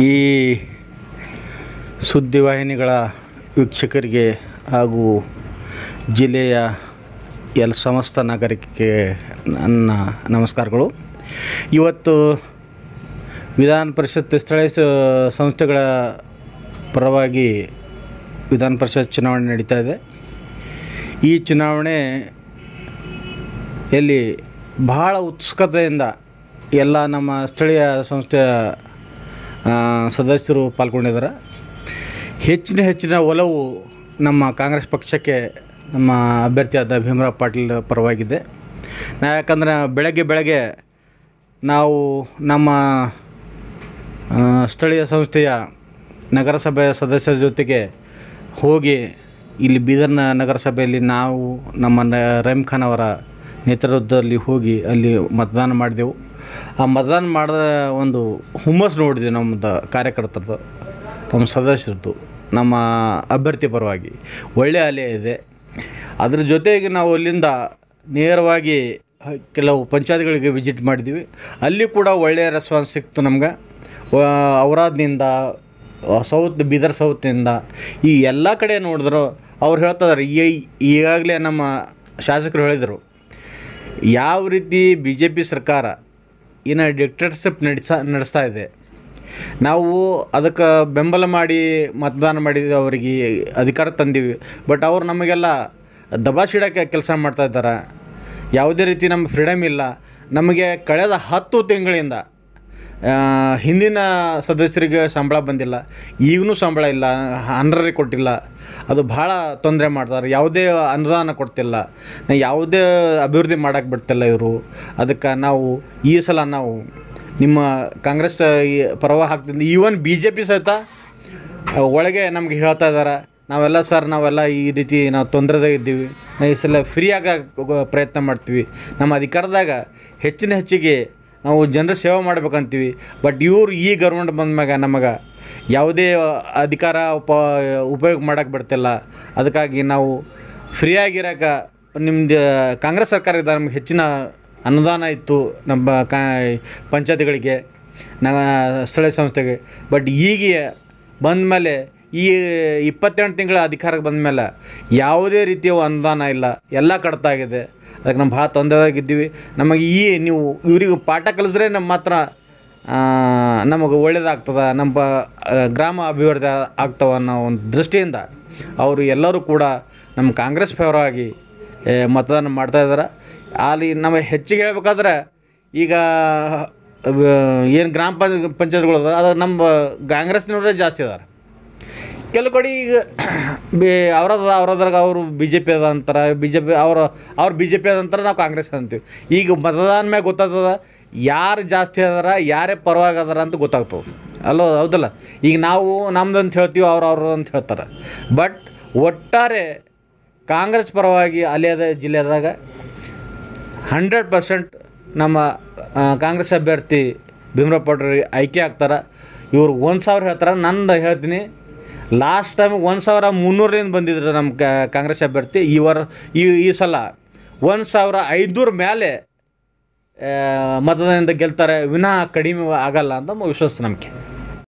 ಈ ಸುದ್ದಿವಾಹಿನಿಗಳ ವೀಕ್ಷಕರಿಗೆ ಹಾಗೂ ಜಿಲ್ಲೆಯ ಎಲ್ಲ ಸಮಸ್ತ ನಾಗರಿಕಕ್ಕೆ ನನ್ನ ನಮಸ್ಕಾರಗಳು ಇವತ್ತು ವಿಧಾನ ಪರಿಷತ್ ಸ್ಥಳೀಯ ಸಂಸ್ಥೆಗಳ ಪರವಾಗಿ ವಿಧಾನ ಪರಿಷತ್ ಚುನಾವಣೆ ನಡೀತಾ ಇದೆ ಈ ಚುನಾವಣೆ ಎಲ್ಲಿ ಬಹಳ ಉತ್ಸುಕತೆಯಿಂದ ಎಲ್ಲ ನಮ್ಮ ಸ್ಥಳೀಯ ಸಂಸ್ಥೆಯ ಸದಸ್ಯರು ಪಾಲ್ಗೊಂಡಿದ್ದಾರೆ ಹೆಚ್ಚಿನ ಹೆಚ್ಚಿನ ಒಲವು ನಮ್ಮ ಕಾಂಗ್ರೆಸ್ ಪಕ್ಷಕ್ಕೆ ನಮ್ಮ ಅಭ್ಯರ್ಥಿಯಾದ ಭೀಮರಾವ್ ಪಾಟೀಲ್ ಪರವಾಗಿದೆ ನಾ ಯಾಕಂದ್ರೆ ಬೆಳಗ್ಗೆ ಬೆಳಗ್ಗೆ ನಾವು ನಮ್ಮ ಸ್ಥಳೀಯ ಸಂಸ್ಥೆಯ ನಗರಸಭೆಯ ಸದಸ್ಯರ ಜೊತೆಗೆ ಹೋಗಿ ಇಲ್ಲಿ ಬೀದರ್ನ ನಗರಸಭೆಯಲ್ಲಿ ನಾವು ನಮ್ಮ ನ ಖಾನ್ ಅವರ ನೇತೃತ್ವದಲ್ಲಿ ಹೋಗಿ ಅಲ್ಲಿ ಮತದಾನ ಮಾಡಿದೆವು ಆ ಮತದಾನ ಮಾಡಿದ ಒಂದು ಹುಮ್ಮಸ್ ನೋಡಿದ್ವಿ ನಮ್ಮದು ಕಾರ್ಯಕರ್ತರದ್ದು ನಮ್ಮ ಸದಸ್ಯರದ್ದು ನಮ್ಮ ಅಭ್ಯರ್ಥಿ ಪರವಾಗಿ ಒಳ್ಳೆಯ ಅಲೆ ಇದೆ ಅದರ ಜೊತೆಗೆ ನಾವು ಅಲ್ಲಿಂದ ನೇರವಾಗಿ ಕೆಲವು ಪಂಚಾಯತ್ಗಳಿಗೆ ವಿಸಿಟ್ ಮಾಡಿದ್ವಿ ಅಲ್ಲಿ ಕೂಡ ಒಳ್ಳೆಯ ರೆಸ್ಪಾನ್ಸ್ ಸಿಕ್ತು ನಮ್ಗೆ ಔರಾದ್ನಿಂದ ಸೌತ್ ಬೀದರ್ ಸೌತ್ನಿಂದ ಈ ಎಲ್ಲ ಕಡೆ ನೋಡಿದ್ರು ಅವ್ರು ಹೇಳ್ತಾರೆ ಈ ಈಗಾಗಲೇ ನಮ್ಮ ಶಾಸಕರು ಹೇಳಿದರು ಯಾವ ರೀತಿ ಬಿ ಜೆ ಪಿ ಸರ್ಕಾರ ಇನ್ನು ಡಿಕ್ಟೇಟರ್ಶಿಪ್ ನಡೆಸ ನಡೆಸ್ತಾ ಇದೆ ನಾವು ಅದಕ್ಕೆ ಬೆಂಬಲ ಮಾಡಿ ಮತದಾನ ಮಾಡಿದ ಅವರಿಗೆ ಅಧಿಕಾರ ತಂದೀವಿ ಬಟ್ ಅವರು ನಮಗೆಲ್ಲ ದಬಾಸಿಡೋಕ್ಕೆ ಕೆಲಸ ಮಾಡ್ತಾ ಇದ್ದಾರೆ ಯಾವುದೇ ರೀತಿ ನಮ್ಮ ಫ್ರೀಡಮ್ ಇಲ್ಲ ನಮಗೆ ಕಳೆದ ಹತ್ತು ತಿಂಗಳಿಂದ ಹಿಂದಿನ ಸದಸ್ಯರಿಗೆ ಸಂಬಳ ಬಂದಿಲ್ಲ ಈಗೂ ಸಂಬಳ ಇಲ್ಲ ಅನರ್ಹರಿಗೆ ಕೊಟ್ಟಿಲ್ಲ ಅದು ಭಾಳ ತೊಂದರೆ ಮಾಡ್ತಾರೆ ಯಾವುದೇ ಅನುದಾನ ಕೊಡ್ತಿಲ್ಲ ಯಾವುದೇ ಅಭಿವೃದ್ಧಿ ಮಾಡಕ್ಕೆ ಬಿಡ್ತಿಲ್ಲ ಇವರು ಅದಕ್ಕೆ ನಾವು ಈ ಸಲ ನಾವು ನಿಮ್ಮ ಕಾಂಗ್ರೆಸ್ ಪರವಾಗಿ ಹಾಕ್ತಿದ್ದು ಈವನ್ ಬಿ ಜೆ ಪಿ ಸಹಿತ ಒಳಗೆ ನಮ್ಗೆ ಹೇಳ್ತಾ ಇದ್ದಾರೆ ನಾವೆಲ್ಲ ಸರ್ ನಾವೆಲ್ಲ ಈ ರೀತಿ ನಾವು ತೊಂದರೆದಾಗ ಇದ್ದೀವಿ ನಾವು ಈ ಸಲ ಫ್ರೀ ಪ್ರಯತ್ನ ಮಾಡ್ತೀವಿ ನಮ್ಮ ಅಧಿಕಾರದಾಗ ಹೆಚ್ಚಿನ ಹೆಚ್ಚಿಗೆ ನಾವು ಜನರ ಸೇವೆ ಮಾಡ್ಬೇಕಂತೀವಿ ಬಟ್ ಇವರು ಈ ಗೌರ್ಮೆಂಟ್ ಮ್ಯಾಗ ನಮಗೆ ಯಾವುದೇ ಅಧಿಕಾರ ಉಪ ಉಪಯೋಗ ಮಾಡಕ್ಕೆ ಬಿಡ್ತಿಲ್ಲ ಅದಕ್ಕಾಗಿ ನಾವು ಫ್ರೀ ಫ್ರೀಯಾಗಿರೋಕೆ ನಿಮ್ಮದು ಕಾಂಗ್ರೆಸ್ ಸರ್ಕಾರದಿಂದ ನಮ್ಗೆ ಹೆಚ್ಚಿನ ಅನುದಾನ ಇತ್ತು ನಮ್ಮ ಕಾ ಪಂಚಾಯತ್ಗಳಿಗೆ ನಮ್ಮ ಸ್ಥಳೀಯ ಸಂಸ್ಥೆಗೆ ಬಟ್ ಈಗ ಬಂದಮೇಲೆ ಈ ಇಪ್ಪತ್ತೆಂಟು ತಿಂಗಳ ಅಧಿಕಾರಕ್ಕೆ ಬಂದ ಮೇಲೆ ಯಾವುದೇ ರೀತಿಯ ಅನುದಾನ ಇಲ್ಲ ಎಲ್ಲ ಕಡತಾಗಿದೆ ಅದಕ್ಕೆ ನಮ್ಮ ಭಾಳ ತೊಂದರೆಯಾಗಿದ್ದೀವಿ ನಮಗೆ ಈ ನೀವು ಇವ್ರಿಗೂ ಪಾಠ ಕಲಿಸಿದ್ರೆ ನಮ್ಮ ಮಾತ್ರ ನಮಗೆ ಒಳ್ಳೇದಾಗ್ತದೆ ನಮ್ಮ ಗ್ರಾಮ ಅಭಿವೃದ್ಧಿ ಆಗ್ತವೆ ಅನ್ನೋ ಒಂದು ದೃಷ್ಟಿಯಿಂದ ಅವರು ಎಲ್ಲರೂ ಕೂಡ ನಮ್ಮ ಕಾಂಗ್ರೆಸ್ ಫೇವರ್ ಆಗಿ ಮತದಾನ ಮಾಡ್ತಾಯಿದ್ದಾರೆ ಅಲ್ಲಿ ನಮಗೆ ಹೆಚ್ಚಿಗೆ ಹೇಳ್ಬೇಕಾದ್ರೆ ಈಗ ಏನು ಗ್ರಾಮ ಪಂಚಾಯತ್ಗಳು ಅದು ನಮ್ಮ ಕಾಂಗ್ರೆಸ್ನವರೇ ಜಾಸ್ತಿ ಇದ್ದಾರೆ ಕೆಲವು ಕಡೆ ಈಗ ಬಿ ಅವ್ರದ ಅವ್ರದ್ರಾಗ ಅವರು ಬಿ ಜೆ ಪಿ ಅದ ಅಂತಾರೆ ಬಿ ಜೆ ಪಿ ಅವ್ರು ಅವ್ರು ಬಿ ಜೆ ಪಿ ಅದಂತಾರೆ ನಾವು ಕಾಂಗ್ರೆಸ್ ಅಂತೀವಿ ಈಗ ಮತದಾನ ಮ್ಯಾಗ ಗೊತ್ತಾಗ್ತದ ಯಾರು ಜಾಸ್ತಿ ಅದಾರ ಯಾರೇ ಪರವಾಗಿ ಅದಾರ ಅಂತ ಗೊತ್ತಾಗ್ತದೆ ಅಲ್ಲ ಹೌದಲ್ಲ ಈಗ ನಾವು ನಮ್ದು ಅಂತ ಹೇಳ್ತೀವಿ ಅವ್ರು ಅವ್ರ ಅಂತ ಹೇಳ್ತಾರೆ ಬಟ್ ಒಟ್ಟಾರೆ ಕಾಂಗ್ರೆಸ್ ಪರವಾಗಿ ಅಲ್ಲಿಯದ ಜಿಲ್ಲೆದಾಗ ಹಂಡ್ರೆಡ್ ಪರ್ಸೆಂಟ್ ನಮ್ಮ ಕಾಂಗ್ರೆಸ್ ಅಭ್ಯರ್ಥಿ ಭೀಮರಾವ್ ಪಟ್ರಿ ಆಯ್ಕೆ ಆಗ್ತಾರೆ ಇವರು ಒಂದು ಸಾವಿರ ಹೇಳ್ತಾರೆ ನಂದು ಹೇಳ್ತೀನಿ ಲಾಸ್ಟ್ ಟೈಮ್ ಒಂದು ಸಾವಿರ ಮುನ್ನೂರರಿಂದ ಬಂದಿದ್ರು ನಮ್ಮ ಕಾಂಗ್ರೆಸ್ ಅಭ್ಯರ್ಥಿ ಈ ಈ ಈ ಸಲ ಒಂದು ಸಾವಿರ ಐದುನೂರ ಮೇಲೆ ಮತದಾನದಿಂದ ಗೆಲ್ತಾರೆ ವಿನಃ ಕಡಿಮೆ ಆಗಲ್ಲ ಅಂತ ವಿಶ್ವಾಸ ನಂಬಿಕೆ